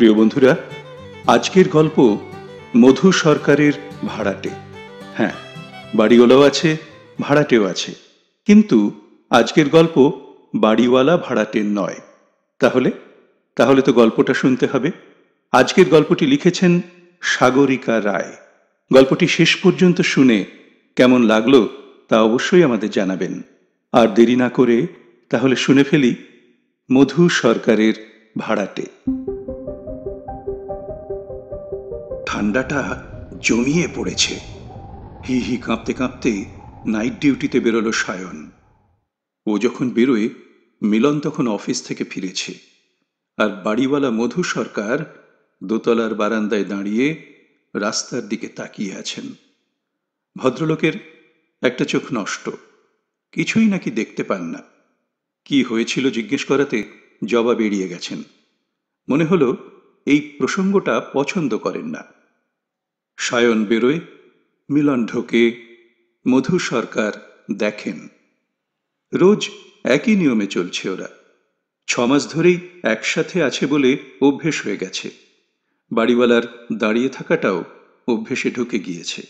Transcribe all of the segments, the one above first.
প্রিয় বন্ধুরা আজকের গল্প মধু সরকারের ভাড়াটে হ্যাঁ বাড়িওয়ালাও আছে ভাড়াটেও আছে কিন্তু আজকের গল্প বাড়িওয়ালা ভাড়াটের নয় তাহলে তাহলে তো গল্পটা শুনতে হবে আজকের গল্পটি লিখেছেন সাগরিকা রায় গল্পটি শেষ পর্যন্ত শুনে কেমন লাগলো তা অবশ্যই আমাদের জানাবেন আর দেরি না করে তাহলে শুনে ফেলি মধু সরকারের ভাড়াটে ঠান্ডাটা জমিয়ে পড়েছে হি হি কাঁপতে কাঁপতে নাইট ডিউটিতে বেরোলো সায়ন ও যখন বেরোয় মিলন তখন অফিস থেকে ফিরেছে আর বাড়িওয়ালা মধু সরকার দোতলার বারান্দায় দাঁড়িয়ে রাস্তার দিকে তাকিয়ে আছেন ভদ্রলোকের একটা চোখ নষ্ট কিছুই নাকি দেখতে পান না কি হয়েছিল জিজ্ঞেস করাতে জবাব এড়িয়ে গেছেন মনে হলো এই প্রসঙ্গটা পছন্দ করেন না সায়ন বেরোয় মিলন ঢোকে মধু সরকার দেখেন রোজ একই নিয়মে চলছে ওরা ছমাস ধরেই একসাথে আছে বলে অভ্যেস হয়ে গেছে বাড়িওয়ালার দাঁড়িয়ে থাকাটাও অভ্যেসে ঢুকে গিয়েছে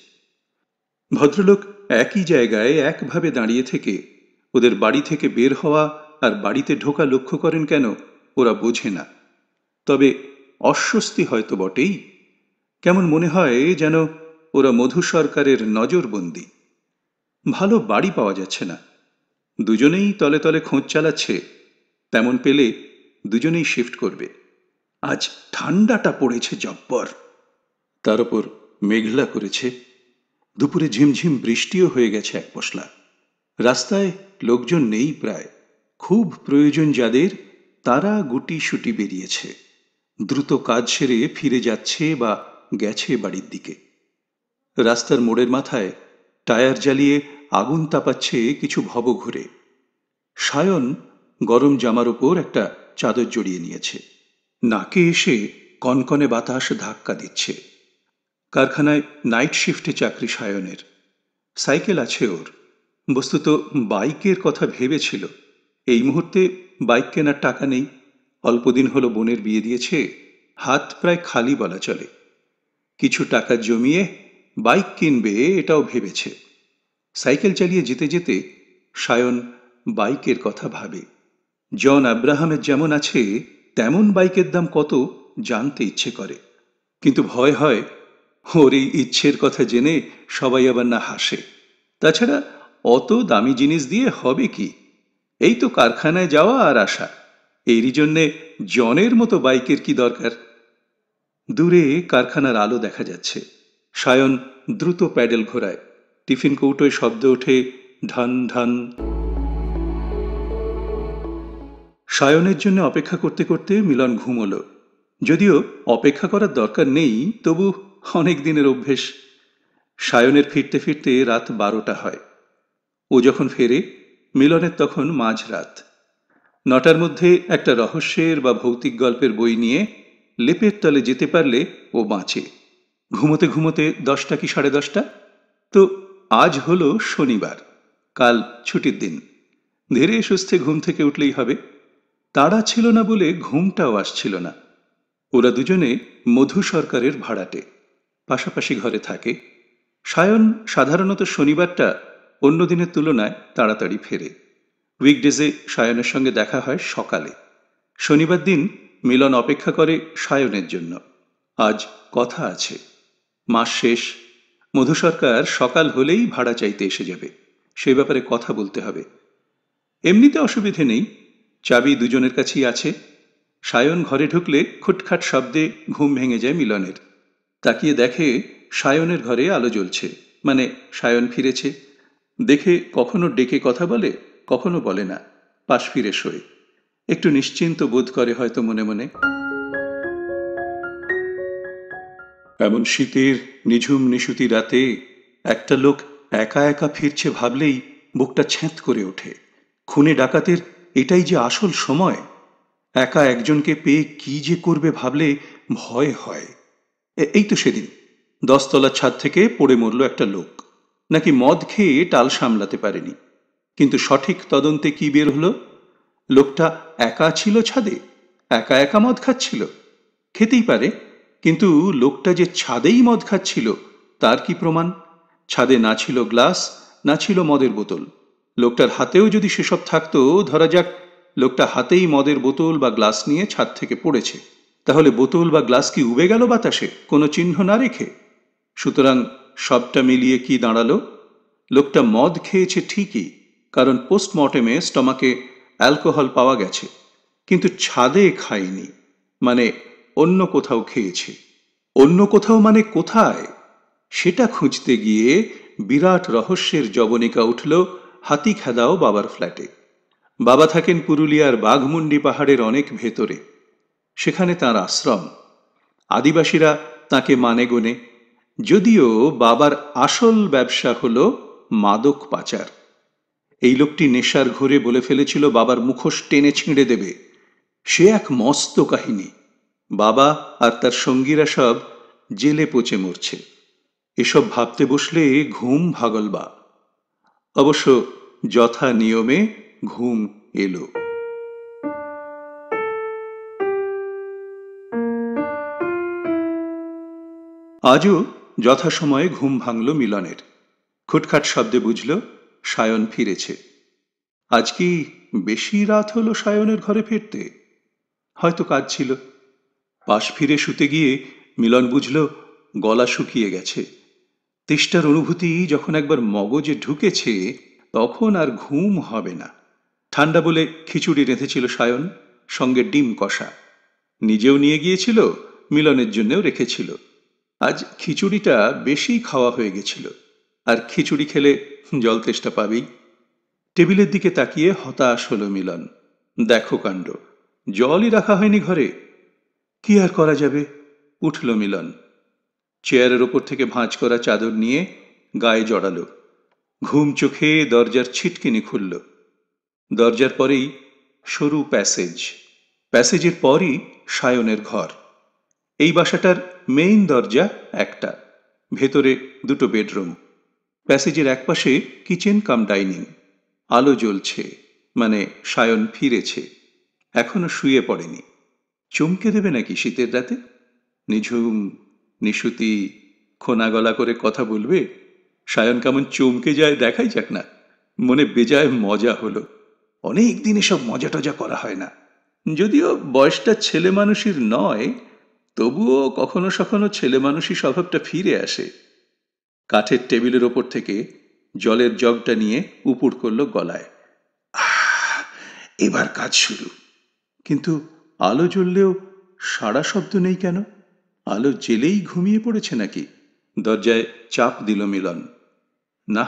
ভদ্রলোক একই জায়গায় একভাবে দাঁড়িয়ে থেকে ওদের বাড়ি থেকে বের হওয়া আর বাড়িতে ঢোকা লক্ষ্য করেন কেন ওরা বোঝে না তবে অস্বস্তি হয়তো বটেই কেমন মনে হয় যেন ওরা মধু সরকারের নজরবন্দি ভালো বাড়ি পাওয়া যাচ্ছে না দুজনেই তলে তলে খোঁজ চালাচ্ছে তেমন পেলে দুজনেই শিফট করবে আজ ঠান্ডাটা পড়েছে জব্বর তার ওপর মেঘলা করেছে দুপুরে ঝিমঝিম বৃষ্টিও হয়ে গেছে এক পশলা রাস্তায় লোকজন নেই প্রায় খুব প্রয়োজন যাদের তারা গুটি সুটি বেরিয়েছে দ্রুত কাজ সেরে ফিরে যাচ্ছে বা গেছে বাড়ির দিকে রাস্তার মোড়ের মাথায় টায়ার জ্বালিয়ে আগুন তাপাচ্ছে কিছু ভব ঘুরে সায়ন গরম জামার ওপর একটা চাদর জড়িয়ে নিয়েছে নাকে এসে কনকনে বাতাস ধাক্কা দিচ্ছে কারখানায় নাইট শিফটে চাকরি সায়নের সাইকেল আছে ওর বস্তুত বাইকের কথা ভেবেছিল এই মুহূর্তে বাইক কেনার টাকা নেই অল্পদিন হলো বোনের বিয়ে দিয়েছে হাত প্রায় খালি বলা চলে কিছু টাকা জমিয়ে বাইক কিনবে এটাও ভেবেছে সাইকেল চালিয়ে যেতে যেতে সায়ন বাইকের কথা ভাবে জন আব্রাহামের যেমন আছে তেমন বাইকের দাম কত জানতে ইচ্ছে করে কিন্তু ভয় হয় ওর এই ইচ্ছের কথা জেনে সবাই আবার না হাসে তাছাড়া অত দামি জিনিস দিয়ে হবে কি এই তো কারখানায় যাওয়া আর আসা এরই জন্যে জনের মতো বাইকের কি দরকার দূরে কারখানার আলো দেখা যাচ্ছে সায়ন দ্রুত প্যাডেল ঘোরায় টিফিন কৌটোয় শব্দ ওঠে ঢান ঢান সায়নের জন্য অপেক্ষা করতে করতে মিলন ঘুমল যদিও অপেক্ষা করার দরকার নেই তবু অনেক দিনের অভ্যেস সায়নের ফিরতে ফিরতে রাত বারোটা হয় ও যখন ফেরে মিলনের তখন মাঝরাত নটার মধ্যে একটা রহস্যের বা ভৌতিক গল্পের বই নিয়ে লেপের তলে যেতে পারলে ও বাঁচে ঘুমোতে ঘুমোতে দশটা কি সাড়ে দশটা তো আজ হলো শনিবার কাল ছুটির দিন ধীরে সুস্থে ঘুম থেকে উঠলেই হবে তাড়া ছিল না বলে ঘুমটাও আসছিল না ওরা দুজনে মধু সরকারের ভাড়াটে পাশাপাশি ঘরে থাকে সায়ন সাধারণত শনিবারটা অন্য দিনের তুলনায় তাড়াতাড়ি ফেরে উইকডেজে সায়নের সঙ্গে দেখা হয় সকালে শনিবার দিন মিলন অপেক্ষা করে সায়নের জন্য আজ কথা আছে মাস শেষ মধু সরকার সকাল হলেই ভাড়া চাইতে এসে যাবে সে ব্যাপারে কথা বলতে হবে এমনিতে অসুবিধে নেই চাবি দুজনের কাছেই আছে সায়ন ঘরে ঢুকলে খুটখাট শব্দে ঘুম ভেঙে যায় মিলনের তাকিয়ে দেখে সায়নের ঘরে আলো জ্বলছে মানে সায়ন ফিরেছে দেখে কখনো ডেকে কথা বলে কখনো বলে না পাশ ফিরে শোয় একটু নিশ্চিন্ত বোধ করে হয়তো মনে মনে এমন শীতের নিঝুম নিশুতি রাতে একটা লোক একা একা ফিরছে ভাবলেই বুকটা ছ্যাঁত করে ওঠে খুনে ডাকাতের এটাই যে আসল সময় একা একজনকে পেয়ে কি যে করবে ভাবলে ভয় হয় এই তো সেদিন দশতলার ছাদ থেকে পড়ে মরল একটা লোক নাকি মদ খেয়ে টাল সামলাতে পারেনি কিন্তু সঠিক তদন্তে কি বের হলো লোকটা একা ছিল ছাদে একা একা মদ খাচ্ছিল খেতেই পারে কিন্তু লোকটা যে ছাদেই মদ খাচ্ছিল তার কি প্রমাণ ছাদে না ছিল গ্লাস না ছিল মদের বোতল লোকটার হাতেও যদি সেসব থাকতো ধরা যাক লোকটা হাতেই মদের বোতল বা গ্লাস নিয়ে ছাদ থেকে পড়েছে তাহলে বোতল বা গ্লাস কি উবে গেল বাতাসে কোনো চিহ্ন না রেখে সুতরাং সবটা মিলিয়ে কি দাঁড়ালো লোকটা মদ খেয়েছে ঠিকই কারণ পোস্টমর্টেমে স্টমাকে অ্যালকোহল পাওয়া গেছে কিন্তু ছাদে খাইনি মানে অন্য কোথাও খেয়েছি অন্য কোথাও মানে কোথায় সেটা খুঁজতে গিয়ে বিরাট রহস্যের জবনিকা উঠল হাতি খেদাও বাবার ফ্ল্যাটে বাবা থাকেন পুরুলিয়ার বাঘমুন্ডি পাহাড়ের অনেক ভেতরে সেখানে তার আশ্রম আদিবাসীরা তাকে মানে গোনে যদিও বাবার আসল ব্যবসা হল মাদক পাচার এই লোকটি নেশার ঘরে বলে ফেলেছিল বাবার মুখোশ টেনে ছিঁড়ে দেবে সে এক মস্ত কাহিনী বাবা আর তার সঙ্গীরা সব জেলে পচে মরছে এসব ভাবতে বসলে ঘুম ভাগলবা অবশ্য যথা নিয়মে ঘুম এলো আজও যথাসময়ে ঘুম ভাঙল মিলনের খুটখাট শব্দে বুঝল সায়ন ফিরেছে আজ কি বেশি রাত হলো সায়নের ঘরে ফিরতে হয়তো কাজ ছিল পাশ ফিরে শুতে গিয়ে মিলন বুঝল গলা শুকিয়ে গেছে তেষ্টার অনুভূতি যখন একবার মগজে ঢুকেছে তখন আর ঘুম হবে না ঠান্ডা বলে খিচুড়ি রেঁধেছিল সায়ন সঙ্গে ডিম কষা নিজেও নিয়ে গিয়েছিল মিলনের জন্যও রেখেছিল আজ খিচুড়িটা বেশি খাওয়া হয়ে গেছিল আর খিচুড়ি খেলে জল তেষ্টা পাবেই টেবিলের দিকে তাকিয়ে হতাশ হলো মিলন দেখো কাণ্ড জলই রাখা হয়নি ঘরে কি আর করা যাবে উঠল মিলন চেয়ারের ওপর থেকে ভাঁজ করা চাদর নিয়ে গায়ে জড়ালো ঘুম চোখে দরজার ছিটকিনি খুলল দরজার পরেই সরু প্যাসেজ প্যাসেজের পরই সায়নের ঘর এই বাসাটার মেইন দরজা একটা ভেতরে দুটো বেডরুম প্যাসেজের একপাশে কিচেন কাম ডাইনিং আলো জ্বলছে মানে সায়ন ফিরেছে এখনো শুয়ে পড়েনি চমকে দেবে নাকি শীতের রাতে নিঝুম নিশুতি খোনা গলা করে কথা বলবে সায়ন কেমন চমকে যায় দেখাই যাক না মনে বেজায় মজা হলো অনেক দিন এসব মজা টজা করা হয় না যদিও বয়সটা ছেলে মানুষের নয় তবুও কখনো সখনো ছেলে মানুষই স্বভাবটা ফিরে আসে কাঠের টেবিলের ওপর থেকে জলের জগটা নিয়ে উপুড় করল গলায় এবার কাজ শুরু কিন্তু আলো জ্বললেও সারা শব্দ নেই কেন আলো জেলেই ঘুমিয়ে পড়েছে নাকি দরজায় চাপ দিল মিলন না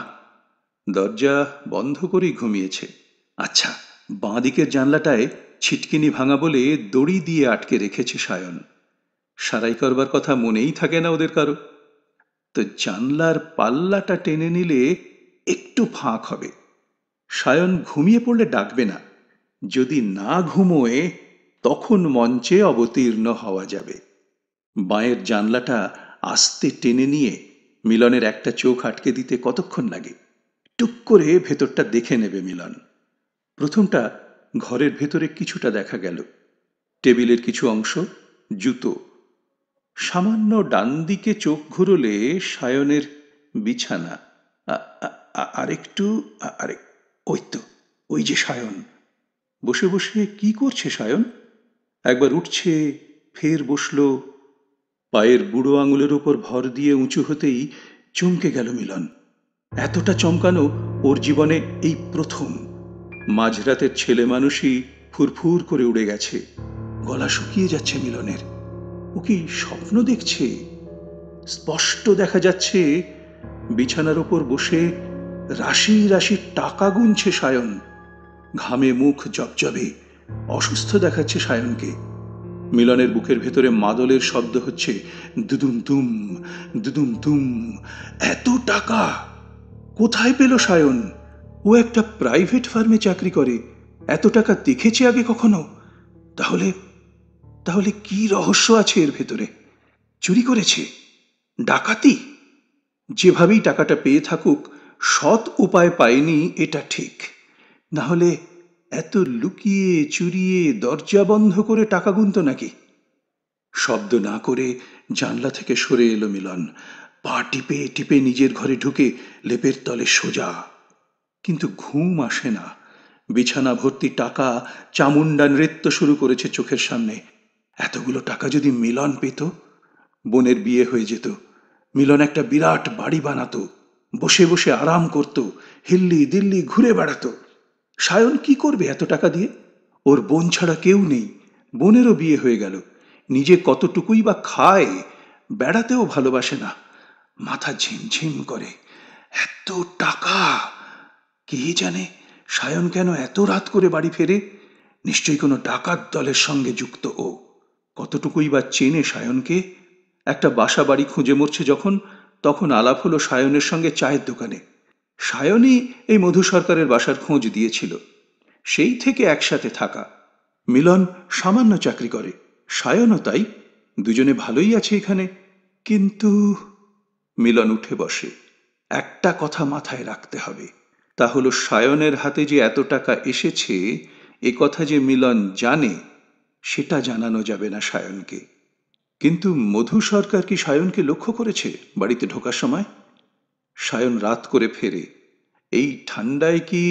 দরজা বন্ধ করেই ঘুমিয়েছে আচ্ছা বাঁ দিকের জানলাটায় ছিটকিনি ভাঙা বলে দড়ি দিয়ে আটকে রেখেছে সায়ন সারাই করবার কথা মনেই থাকে না ওদের কারো তো জানলার পাল্লাটা টেনে নিলে একটু ফাঁক হবে সায়ন ঘুমিয়ে পড়লে ডাকবে না যদি না ঘুমোয় তখন মঞ্চে অবতীর্ণ হওয়া যাবে বাঁয়ের জানলাটা আস্তে টেনে নিয়ে মিলনের একটা চোখ আটকে দিতে কতক্ষণ লাগে টুক করে ভেতরটা দেখে নেবে মিলন প্রথমটা ঘরের ভেতরে কিছুটা দেখা গেল টেবিলের কিছু অংশ জুতো সামান্য ডানদিকে চোখ ঘুরলে সায়নের বিছানা আরেকটু আরে ওই তো ওই যে সায়ন বসে বসে কি করছে সায়ন একবার উঠছে ফের বসল পায়ের বুড়ো আঙুলের ওপর ভর দিয়ে উঁচু হতেই চমকে গেল মিলন এতটা চমকানো ওর জীবনে এই প্রথম মাঝরাতের ছেলে মানুষই ফুরফুর করে উড়ে গেছে গলা শুকিয়ে যাচ্ছে মিলনের ও কি স্বপ্ন দেখছে স্পষ্ট দেখা যাচ্ছে বিছানার ওপর বসে রাশি রাশি টাকা গুনছে সায়ন ঘামে মুখ জবজবে অসুস্থ দেখাচ্ছে সায়নকে মিলনের বুকের ভেতরে মাদলের শব্দ হচ্ছে দুদুম তুম দুদুম তুম এত টাকা কোথায় পেল সায়ন ও একটা প্রাইভেট ফার্মে চাকরি করে এত টাকা দেখেছে আগে কখনো তাহলে তাহলে কি রহস্য আছে এর ভেতরে চুরি করেছে ডাকাতি যেভাবেই টাকাটা পেয়ে থাকুক সৎ উপায় পায়নি এটা ঠিক না হলে এত লুকিয়ে চুরিয়ে দরজা বন্ধ করে টাকা গুনত নাকি শব্দ না করে জানলা থেকে সরে এলো মিলন পা টিপে টিপে নিজের ঘরে ঢুকে লেপের তলে সোজা কিন্তু ঘুম আসে না বিছানা ভর্তি টাকা চামুন্ডা নৃত্য শুরু করেছে চোখের সামনে এতগুলো টাকা যদি মিলন পেত বোনের বিয়ে হয়ে যেত মিলন একটা বিরাট বাড়ি বানাতো বসে বসে আরাম করত হিল্লি দিল্লি ঘুরে বেড়াতো সায়ন কি করবে এত টাকা দিয়ে ওর বোন ছাড়া কেউ নেই বোনেরও বিয়ে হয়ে গেল নিজে কতটুকুই বা খায় বেড়াতেও ভালোবাসে না মাথা ঝিমঝিম করে এত টাকা কে জানে সায়ন কেন এত রাত করে বাড়ি ফেরে নিশ্চয়ই কোনো ডাকাত দলের সঙ্গে যুক্ত ও কতটুকুই বা চেনে সায়নকে একটা বাসা বাড়ি খুঁজে মরছে যখন তখন আলাপ হলো সায়নের সঙ্গে চায়ের দোকানে সায়নই এই মধু সরকারের বাসার খোঁজ দিয়েছিল সেই থেকে একসাথে থাকা মিলন সামান্য চাকরি করে সায়নও তাই দুজনে ভালোই আছে এখানে কিন্তু মিলন উঠে বসে একটা কথা মাথায় রাখতে হবে তা হলো সায়নের হাতে যে এত টাকা এসেছে এ কথা যে মিলন জানে সেটা জানানো যাবে না সায়নকে কিন্তু মধু সরকার কি সায়নকে লক্ষ্য করেছে বাড়িতে ঢোকার সময় সায়ন রাত করে ফেরে এই ঠান্ডায় কি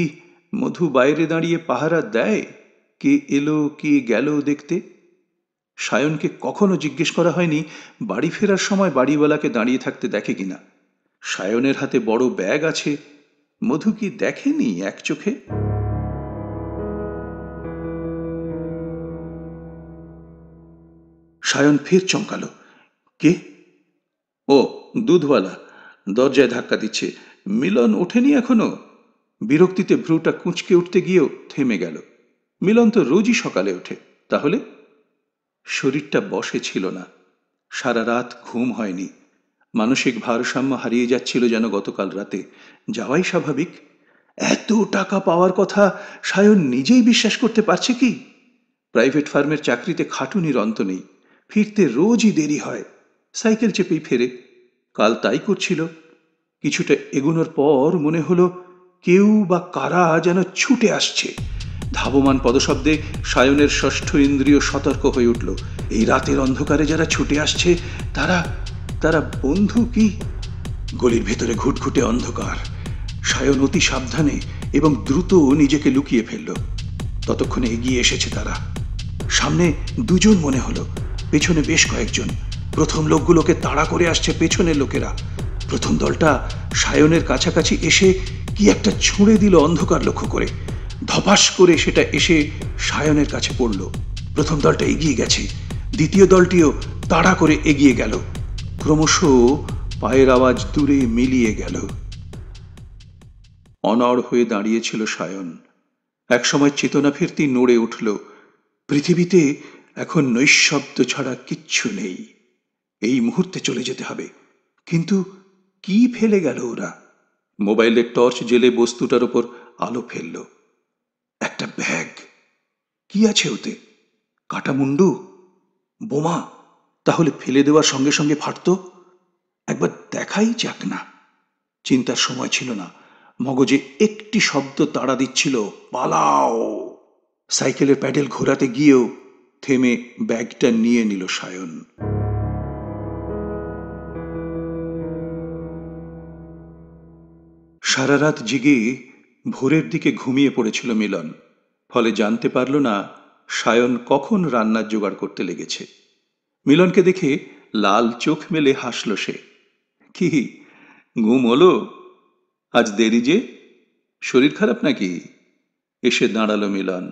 মধু বাইরে দাঁড়িয়ে পাহারা দেয় কে এলো কে গেল দেখতে সায়নকে কখনো জিজ্ঞেস করা হয়নি বাড়ি ফেরার সময় বাড়িওয়ালাকে দাঁড়িয়ে থাকতে দেখে কিনা সায়নের হাতে বড় ব্যাগ আছে মধু কি দেখেনি এক চোখে সায়ন ফের চমকালো কে ও দুধওয়ালা দরজায় ধাক্কা দিচ্ছে মিলন ওঠেনি এখনো বিরক্তিতে ভ্রুটা কুঁচকে উঠতে গিয়েও থেমে গেল মিলন তো রোজই সকালে ওঠে তাহলে শরীরটা বসে ছিল না সারা রাত ঘুম হয়নি মানসিক ভারসাম্য হারিয়ে যাচ্ছিল যেন গতকাল রাতে যাওয়াই স্বাভাবিক এত টাকা পাওয়ার কথা সায়ন নিজেই বিশ্বাস করতে পারছে কি প্রাইভেট ফার্মের চাকরিতে খাটুনির অন্ত নেই ফিরতে রোজই দেরি হয় সাইকেল চেপেই ফেরে কাল তাই করছিল কিছুটা এগোনোর পর মনে হলো কেউ বা কারা যেন ছুটে আসছে ধাবমান পদশব্দে সায়নের ষষ্ঠ ইন্দ্রিয় সতর্ক হয়ে উঠল এই রাতের অন্ধকারে যারা ছুটে আসছে তারা তারা বন্ধু কি গলির ভেতরে ঘুটঘুটে অন্ধকার সায়ন অতি সাবধানে এবং দ্রুত নিজেকে লুকিয়ে ফেলল ততক্ষণে এগিয়ে এসেছে তারা সামনে দুজন মনে হলো পেছনে বেশ কয়েকজন প্রথম লোকগুলোকে তাড়া করে আসছে পেছনের লোকেরা প্রথম দলটা সায়নের কাছাকাছি এসে কি একটা ছুঁড়ে দিল অন্ধকার লক্ষ্য করে ধপাস করে সেটা এসে সায়নের কাছে পড়ল প্রথম দলটা এগিয়ে গেছে দ্বিতীয় দলটিও তাড়া করে এগিয়ে গেল ক্রমশ পায়ের আওয়াজ দূরে মিলিয়ে গেল অনর হয়ে দাঁড়িয়েছিল সায়ন একসময় চেতনা ফিরতি নড়ে উঠল পৃথিবীতে এখন নৈশব্দ ছাড়া কিচ্ছু নেই এই মুহূর্তে চলে যেতে হবে কিন্তু কি ফেলে গেল ওরা মোবাইলের টর্চ জেলে বস্তুটার ওপর আলো ফেলল একটা ব্যাগ কি আছে ওতে কাটামুন্ডু বোমা তাহলে ফেলে দেওয়ার সঙ্গে সঙ্গে ফাটত একবার দেখাই যাক না চিন্তার সময় ছিল না মগজে একটি শব্দ তাড়া দিচ্ছিল পালাও সাইকেলের প্যাডেল ঘোরাতে গিয়েও থেমে ব্যাগটা নিয়ে নিল সায়ন সারা রাত জেগে ভোরের দিকে ঘুমিয়ে পড়েছিল মিলন ফলে জানতে পারল না সায়ন কখন রান্নার জোগাড় করতে লেগেছে মিলনকে দেখে লাল চোখ মেলে হাসল সে কি ঘুম হলো আজ দেরি যে শরীর খারাপ নাকি এসে দাঁড়ালো মিলন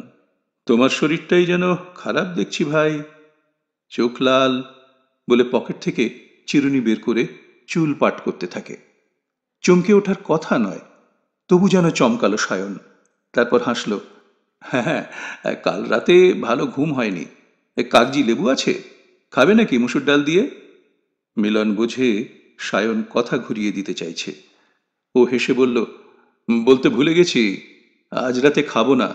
তোমার শরীরটাই যেন খারাপ দেখছি ভাই চোখ লাল বলে পকেট থেকে চিরুনি বের করে চুল পাট করতে থাকে চমকে ওঠার কথা নয় তবু যেন চমকালো সায়ন তারপর হাসল হ্যাঁ, হ্যাঁ কাল রাতে ভালো ঘুম হয়নি কাগজি লেবু আছে খাবে নাকি মুসুর ডাল দিয়ে মিলন বুঝে সায়ন কথা ঘুরিয়ে দিতে চাইছে ও হেসে বলল বলতে ভুলে গেছি আজ রাতে খাবো না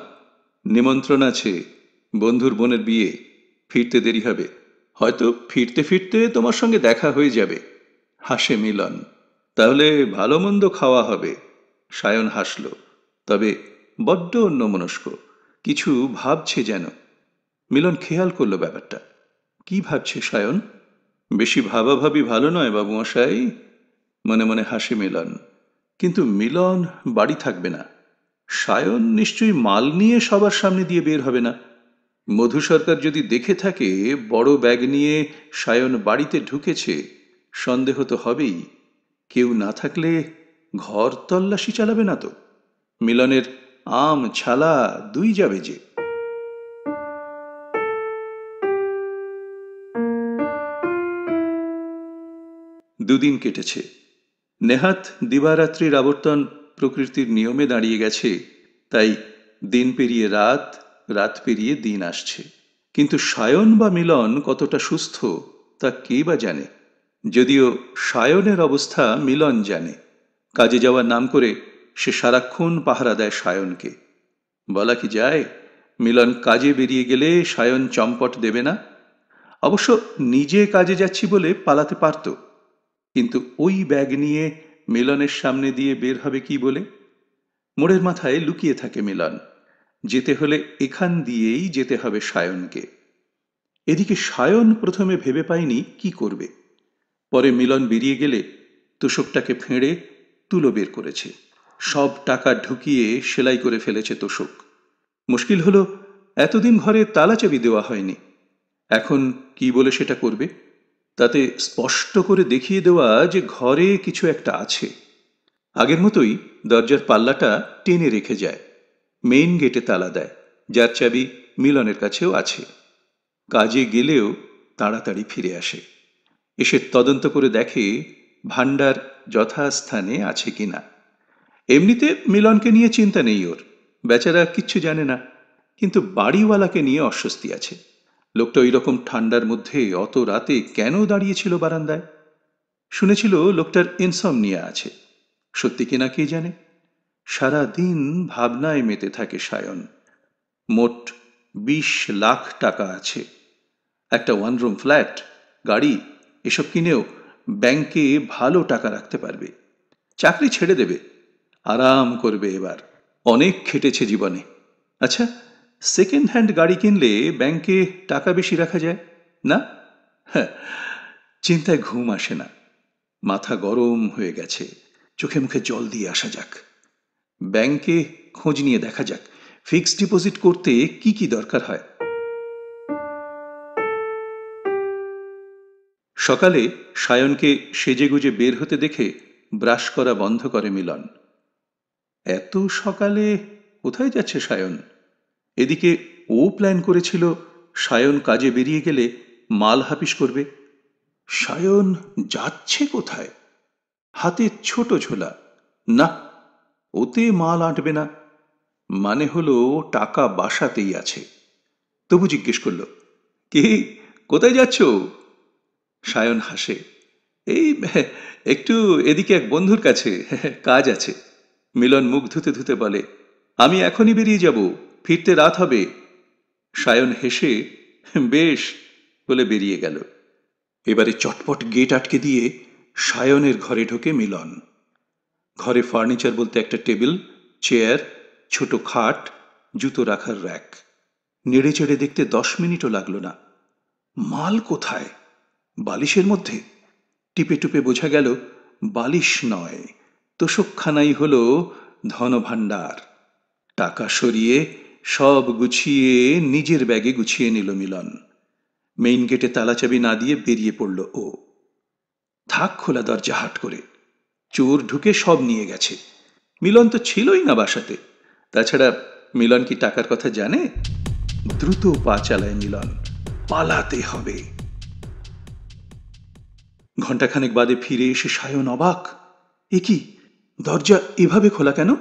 নিমন্ত্রণ আছে বন্ধুর বোনের বিয়ে ফিরতে দেরি হবে হয়তো ফিরতে ফিরতে তোমার সঙ্গে দেখা হয়ে যাবে হাসে মিলন তাহলে ভালো মন্দ খাওয়া হবে সায়ন হাসল তবে বড্ড অন্যমনস্ক কিছু ভাবছে যেন মিলন খেয়াল করলো ব্যাপারটা কি ভাবছে সায়ন বেশি ভাবাভাবি ভালো নয় বাবুমশাই মনে মনে হাসে মিলন কিন্তু মিলন বাড়ি থাকবে না সায়ন নিশ্চয়ই মাল নিয়ে সবার সামনে দিয়ে বের হবে না মধু সরকার যদি দেখে থাকে বড় ব্যাগ নিয়ে সায়ন বাড়িতে ঢুকেছে সন্দেহ তো হবেই কেউ না থাকলে ঘর তল্লাশি চালাবে না তো মিলনের আম ছালা দুই যাবে যে দুদিন কেটেছে নেহাত দিবারাত্রির আবর্তন প্রকৃতির নিয়মে দাঁড়িয়ে গেছে তাই দিন পেরিয়ে রাত রাত পেরিয়ে দিন আসছে কিন্তু সায়ন বা মিলন কতটা সুস্থ তা কে বা জানে যদিও সায়নের অবস্থা মিলন জানে কাজে যাওয়ার নাম করে সে সারাক্ষণ পাহারা দেয় সায়নকে বলা কি যায় মিলন কাজে বেরিয়ে গেলে সায়ন চম্পট দেবে না অবশ্য নিজে কাজে যাচ্ছি বলে পালাতে পারত কিন্তু ওই ব্যাগ নিয়ে মিলনের সামনে দিয়ে বের হবে কি বলে মোড়ের মাথায় লুকিয়ে থাকে মিলন যেতে হলে এখান দিয়েই যেতে হবে সায়নকে এদিকে সায়ন প্রথমে ভেবে পায়নি কি করবে পরে মিলন বেরিয়ে গেলে তোষকটাকে ফেঁড়ে তুলো বের করেছে সব টাকা ঢুকিয়ে সেলাই করে ফেলেছে তোষক মুশকিল হলো এতদিন ঘরে তালাচাবি দেওয়া হয়নি এখন কি বলে সেটা করবে তাতে স্পষ্ট করে দেখিয়ে দেওয়া যে ঘরে কিছু একটা আছে আগের মতোই দরজার পাল্লাটা টেনে রেখে যায় মেইন গেটে তালা দেয় যার চাবি মিলনের কাছেও আছে কাজে গেলেও তাড়াতাড়ি ফিরে আসে এসে তদন্ত করে দেখে ভাণ্ডার যথাস্থানে আছে কিনা এমনিতে মিলনকে নিয়ে চিন্তা নেই ওর বেচারা কিচ্ছু জানে না কিন্তু বাড়িওয়ালাকে নিয়ে অস্বস্তি আছে লোকটা ওই রকম ঠান্ডার মধ্যে অত রাতে কেন দাঁড়িয়েছিল বারান্দায় শুনেছিল লোকটার নিয়ে আছে সত্যি কিনা কে জানে সারা দিন ভাবনায় মেতে থাকে সায়ন মোট বিশ লাখ টাকা আছে একটা ওয়ান রুম ফ্ল্যাট গাড়ি এসব কিনেও ব্যাংকে ভালো টাকা রাখতে পারবে চাকরি ছেড়ে দেবে আরাম করবে এবার অনেক খেটেছে জীবনে আচ্ছা সেকেন্ড হ্যান্ড গাড়ি কিনলে ব্যাংকে টাকা বেশি রাখা যায় না হ্যাঁ চিন্তায় ঘুম আসে না মাথা গরম হয়ে গেছে চোখে মুখে জল দিয়ে আসা যাক ব্যাংকে খোঁজ নিয়ে দেখা যাক ফিক্সড ডিপোজিট করতে কি কি দরকার হয় সকালে সায়নকে সেজেগুজে বের হতে দেখে ব্রাশ করা বন্ধ করে মিলন এত সকালে কোথায় যাচ্ছে সায়ন এদিকে ও প্ল্যান করেছিল সায়ন কাজে বেরিয়ে গেলে মাল হাপিস করবে সায়ন যাচ্ছে কোথায় হাতে ছোট ঝোলা না ওতে মাল আঁটবে না মানে হলো টাকা বাসাতেই আছে তবু জিজ্ঞেস করল কি কোথায় যাচ্ছ সায়ন হাসে এই একটু এদিকে এক বন্ধুর কাছে কাজ আছে মিলন মুখ ধুতে ধুতে বলে আমি এখনই বেরিয়ে যাব ফিরতে রাত হবে সায়ন হেসে বেশ বলে বেরিয়ে গেল এবারে চটপট গেট আটকে দিয়ে সায়নের ঘরে ঢোকে মিলন ঘরে ফার্নিচার বলতে একটা টেবিল চেয়ার ছোট খাট জুতো রাখার র্যাক নেড়ে চেড়ে দেখতে দশ মিনিটও লাগলো না মাল কোথায় বালিশের মধ্যে টিপে টুপে বোঝা গেল বালিশ নয় তোষকখানাই হল ধনভাণ্ডার টাকা সরিয়ে সব গুছিয়ে নিজের ব্যাগে গুছিয়ে নিল মিলন মেইন গেটে তালাচাবি না দিয়ে বেরিয়ে পড়ল ও থাক খোলা দরজা হাট করে চোর ঢুকে সব নিয়ে গেছে মিলন তো ছিলই না বাসাতে তাছাড়া মিলন কি টাকার কথা জানে দ্রুত পা চালায় মিলন পালাতে হবে ঘণ্টাখানেক বাদে ফিরে এসে সায়ন অবাক একই দরজা এভাবে খোলা কেন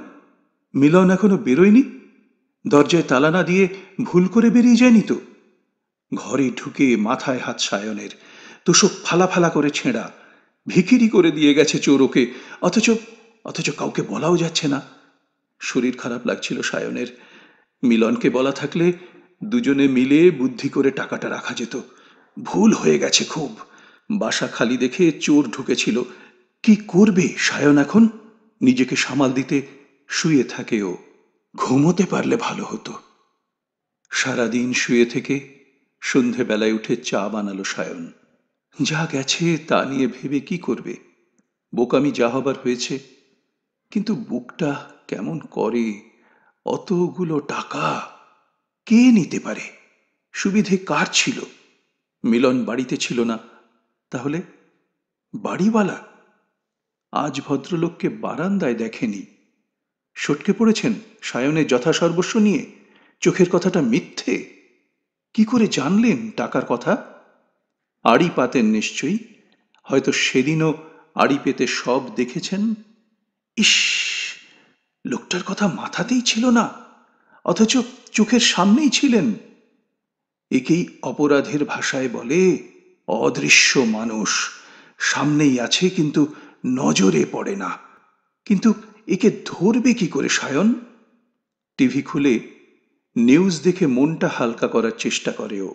মিলন এখনো বেরোয়নি দরজায় তালা না দিয়ে ভুল করে বেরিয়ে যায়নি তো ঘরে ঢুকে মাথায় হাত সায়নের তোষক ফালা ফালা করে ছেঁড়া ভিখিরি করে দিয়ে গেছে চোরকে অথচ অথচ কাউকে বলাও যাচ্ছে না শরীর খারাপ লাগছিল সায়নের মিলনকে বলা থাকলে দুজনে মিলে বুদ্ধি করে টাকাটা রাখা যেত ভুল হয়ে গেছে খুব বাসা খালি দেখে চোর ঢুকেছিল কি করবে সায়ন এখন নিজেকে সামাল দিতে শুয়ে থাকে ও ঘুমোতে পারলে ভালো হতো সারাদিন শুয়ে থেকে সন্ধেবেলায় উঠে চা বানালো সায়ন যা গেছে তা নিয়ে ভেবে কি করবে বোকামি যা হবার হয়েছে কিন্তু বুকটা কেমন করে অতগুলো টাকা কে নিতে পারে সুবিধে কার ছিল মিলন বাড়িতে ছিল না তাহলে বাড়িওয়ালা আজ ভদ্রলোককে বারান্দায় দেখেনি সটকে পড়েছেন সায়নের যথাসর্বস্ব নিয়ে চোখের কথাটা মিথ্যে কি করে জানলেন টাকার কথা আড়ি পাতেন নিশ্চয়ই হয়তো সেদিনও আড়ি পেতে সব দেখেছেন ইস লোকটার কথা মাথাতেই ছিল না অথচ চোখের সামনেই ছিলেন একেই অপরাধের ভাষায় বলে অদৃশ্য মানুষ সামনেই আছে কিন্তু নজরে পড়ে না কিন্তু একে ধরবে কি করে সায়ন টিভি খুলে নিউজ দেখে মনটা হালকা করার চেষ্টা করে ও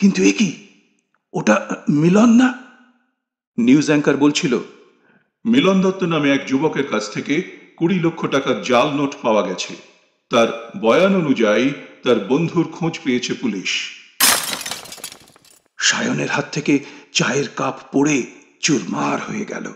কিন্তু এ কি ওটা মিলন না নিউজ অ্যাঙ্কার বলছিল মিলন দত্ত নামে এক যুবকের কাছ থেকে কুড়ি লক্ষ টাকার জাল নোট পাওয়া গেছে তার বয়ান অনুযায়ী তার বন্ধুর খোঁজ পেয়েছে পুলিশ সায়নের হাত থেকে চায়ের কাপ পড়ে চুরমার হয়ে গেল